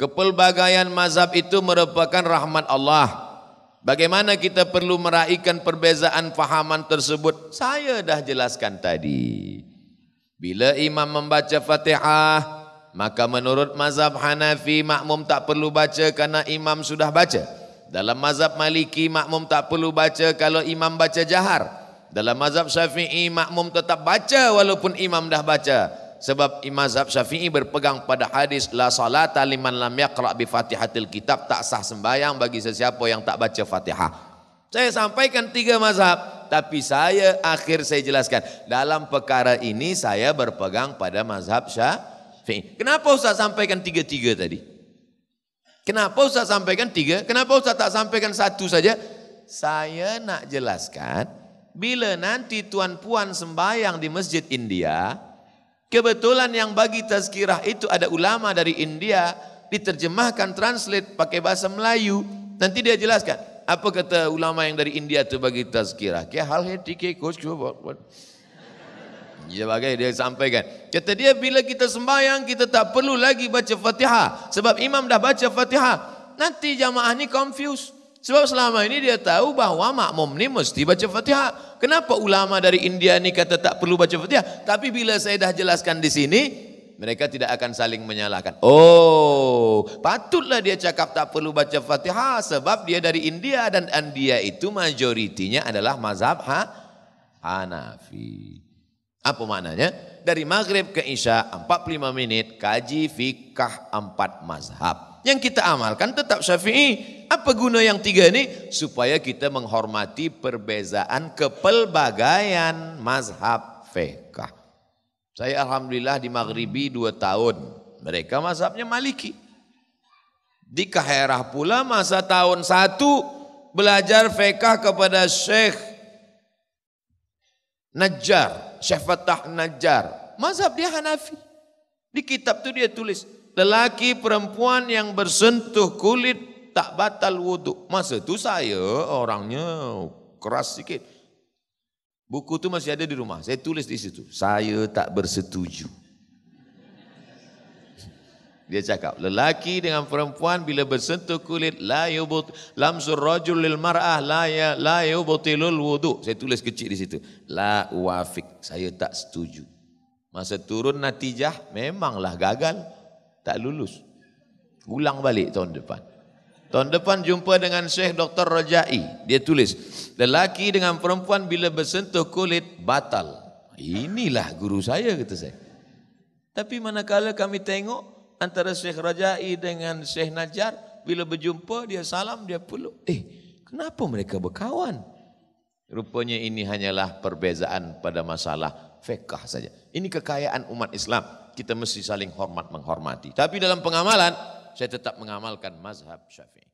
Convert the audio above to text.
Kepelbagaian mazhab itu merupakan rahmat Allah. Bagaimana kita perlu meraihkan perbezaan fahaman tersebut? Saya dah jelaskan tadi. Bila imam membaca fatihah, maka menurut mazhab Hanafi, makmum tak perlu baca karena imam sudah baca. Dalam mazhab Maliki, makmum tak perlu baca kalau imam baca jahar. Dalam mazhab Syafi'i, makmum tetap baca walaupun imam dah baca. Sebab imazab Syafi'i berpegang pada hadis la salata liman lam yaqra bi Fatihatil Kitab tak sah sembahyang bagi sesiapa yang tak baca Fatihah. Saya sampaikan tiga mazhab, tapi saya akhir saya jelaskan dalam perkara ini saya berpegang pada mazhab Syafi'i. Kenapa Ustaz sampaikan tiga-tiga tadi? Kenapa Ustaz sampaikan tiga? Kenapa Ustaz tak sampaikan satu saja? Saya nak jelaskan bila nanti tuan puan sembahyang di masjid India, Kebetulan yang bagi tazkirah itu ada ulama dari India diterjemahkan translate pakai bahasa Melayu. Nanti dia jelaskan apa kata ulama yang dari India tu bagi tazkirah. Ke hal hetike coach coba. Dia bagai dia sampaikan. Kata dia bila kita sembahyang kita tak perlu lagi baca Fatihah sebab imam dah baca Fatihah. Nanti jamaah ni confused. Sebab selama ini dia tahu bahawa makmum ni mesti baca fatihah. Kenapa ulama dari India ni kata tak perlu baca fatihah? Tapi bila saya dah jelaskan di sini, mereka tidak akan saling menyalahkan. Oh, patutlah dia cakap tak perlu baca fatihah sebab dia dari India dan India itu majoritinya adalah mazhab ha? Hanafi. Apa maknanya? Dari maghrib ke isya 45 menit kaji fikah empat mazhab. Yang kita amalkan tetap syafi'i. Apa guna yang tiga ini? Supaya kita menghormati perbezaan kepelbagaian mazhab fikah. Saya Alhamdulillah di maghribi dua tahun. Mereka mazhabnya maliki. Di Kaherah pula masa tahun satu belajar fikah kepada Syekh Najjar Syekh Fatah Najjar. Mazhab dia Hanafi. Di kitab tu dia tulis, lelaki perempuan yang bersentuh kulit tak batal wuduk. Masa tu saya orangnya keras sikit. Buku tu masih ada di rumah. Saya tulis di situ. Saya tak bersetuju. Dia cakap, lelaki dengan perempuan bila bersentuh kulit la yubut lamsur rajul lil mar'ah la ya la yubtilul wudu. Saya tulis kecil di situ. La wafik. Saya tak setuju. Masa turun natijah memanglah gagal. Tak lulus. Ulang balik tahun depan. Tahun depan jumpa dengan Syekh Dr. Rajai. Dia tulis, lelaki dengan perempuan bila bersentuh kulit batal. Inilah guru saya kata saya. Tapi manakala kami tengok, antara Syekh Rajai dengan Syekh Najar bila berjumpa dia salam dia peluk eh kenapa mereka berkawan rupanya ini hanyalah perbezaan pada masalah fiqh saja ini kekayaan umat Islam kita mesti saling hormat menghormati tapi dalam pengamalan saya tetap mengamalkan mazhab Syafi'i